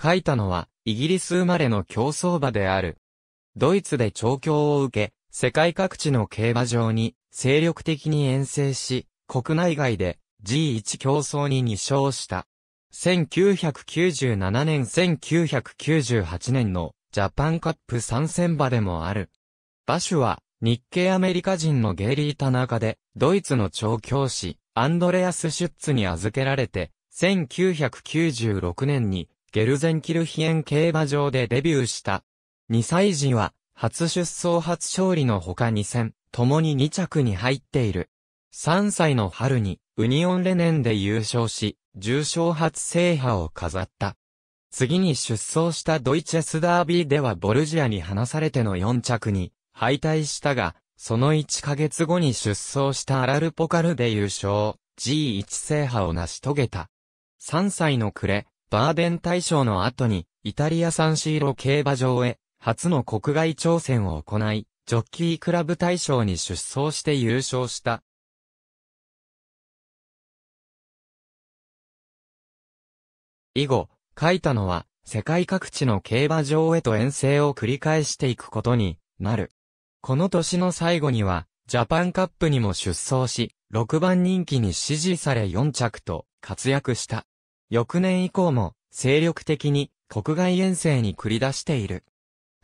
書いたのは、イギリス生まれの競争馬である。ドイツで調教を受け、世界各地の競馬場に精力的に遠征し、国内外で G1 競争に2勝した。1997年1998年のジャパンカップ参戦馬でもある。馬種は日系アメリカ人のゲイリー・田中で、ドイツの調教師、アンドレアス・シュッツに預けられて、1996年にゲルゼンキルヒエン競馬場でデビューした。2歳児は、初出走初勝利のほか2戦、共に2着に入っている。3歳の春に、ウニオンレネンで優勝し、重賞初制覇を飾った。次に出走したドイチェスダービーではボルジアに離されての4着に敗退したが、その1ヶ月後に出走したアラルポカルで優勝、G1 制覇を成し遂げた。3歳の暮れ、バーデン大賞の後に、イタリアサンシーロ競馬場へ、初の国外挑戦を行い、ジョッキークラブ大賞に出走して優勝した。以後、書いたのは、世界各地の競馬場へと遠征を繰り返していくことになる。この年の最後には、ジャパンカップにも出走し、6番人気に支持され4着と活躍した。翌年以降も、精力的に、国外遠征に繰り出している。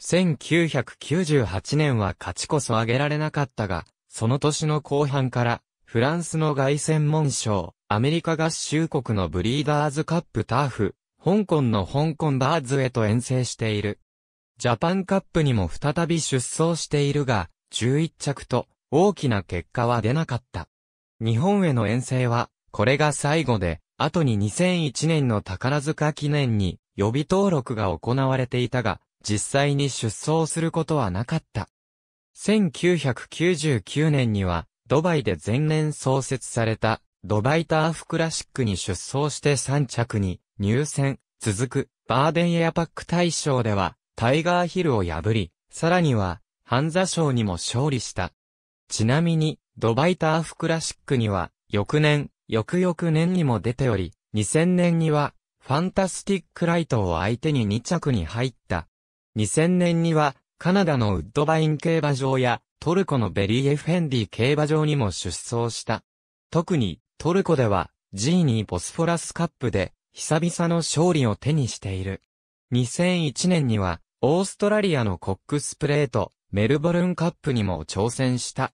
1998年は勝ちこそ上げられなかったが、その年の後半から、フランスの外専門賞、アメリカ合衆国のブリーダーズカップターフ、香港の香港バーズへと遠征している。ジャパンカップにも再び出走しているが、11着と大きな結果は出なかった。日本への遠征は、これが最後で、後に2001年の宝塚記念に予備登録が行われていたが、実際に出走することはなかった。1999年には、ドバイで前年創設された、ドバイターフクラシックに出走して3着に、入選、続く、バーデンエアパック大賞では、タイガーヒルを破り、さらには、ハンザ賞にも勝利した。ちなみに、ドバイターフクラシックには、翌年、翌々年にも出ており、2000年には、ファンタスティックライトを相手に2着に入った。2000年には、カナダのウッドバイン競馬場や、トルコのベリーエフェンディ競馬場にも出走した。特に、トルコでは、ジーニーボスフォラスカップで、久々の勝利を手にしている。2001年には、オーストラリアのコックスプレート、メルボルンカップにも挑戦した。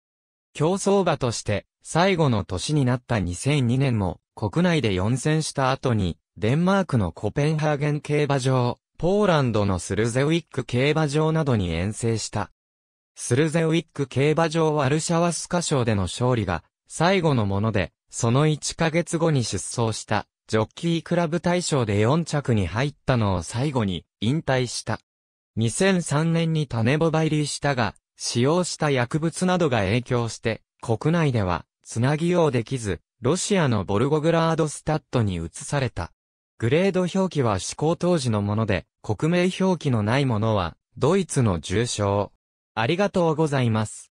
競走馬として最後の年になった2002年も国内で4戦した後にデンマークのコペンハーゲン競馬場、ポーランドのスルゼウィック競馬場などに遠征した。スルゼウィック競馬場ワルシャワスカ賞での勝利が最後のもので、その1ヶ月後に出走したジョッキークラブ大賞で4着に入ったのを最後に引退した。2003年に種ボバ入りしたが、使用した薬物などが影響して、国内では、つなぎようできず、ロシアのボルゴグラードスタットに移された。グレード表記は施行当時のもので、国名表記のないものは、ドイツの重症。ありがとうございます。